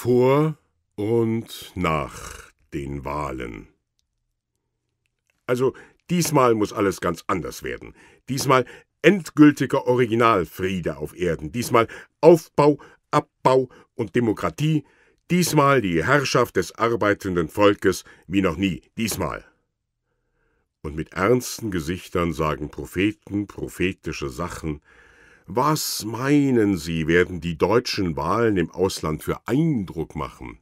Vor und nach den Wahlen. Also diesmal muss alles ganz anders werden. Diesmal endgültiger Originalfriede auf Erden. Diesmal Aufbau, Abbau und Demokratie. Diesmal die Herrschaft des arbeitenden Volkes wie noch nie. Diesmal. Und mit ernsten Gesichtern sagen Propheten prophetische Sachen, was meinen Sie, werden die deutschen Wahlen im Ausland für Eindruck machen?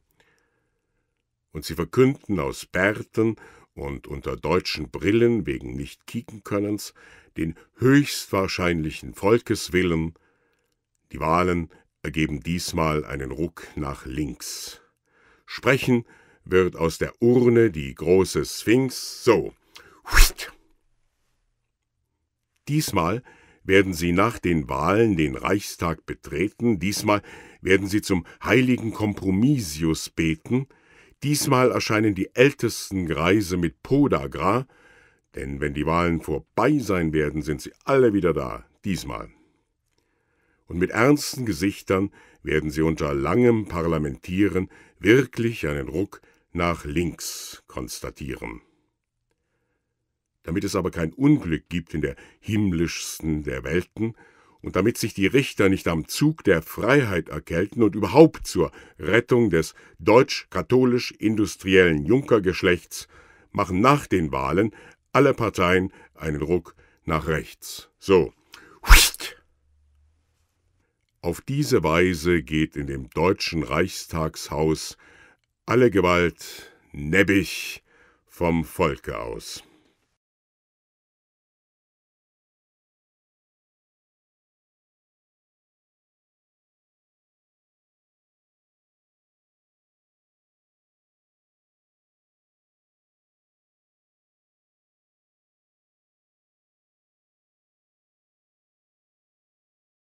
Und sie verkünden aus Bärten und unter deutschen Brillen wegen nicht kicken könnens den höchstwahrscheinlichen Volkeswillen. Die Wahlen ergeben diesmal einen Ruck nach links. Sprechen wird aus der Urne die große Sphinx so. Diesmal werden sie nach den Wahlen den Reichstag betreten, diesmal werden sie zum heiligen Kompromisius beten, diesmal erscheinen die ältesten Greise mit Podagra, denn wenn die Wahlen vorbei sein werden, sind sie alle wieder da, diesmal. Und mit ernsten Gesichtern werden sie unter langem Parlamentieren wirklich einen Ruck nach links konstatieren damit es aber kein Unglück gibt in der himmlischsten der Welten, und damit sich die Richter nicht am Zug der Freiheit erkälten und überhaupt zur Rettung des deutsch-katholisch-industriellen Junkergeschlechts machen nach den Wahlen alle Parteien einen Ruck nach rechts. So. Auf diese Weise geht in dem deutschen Reichstagshaus alle Gewalt nebbig vom Volke aus.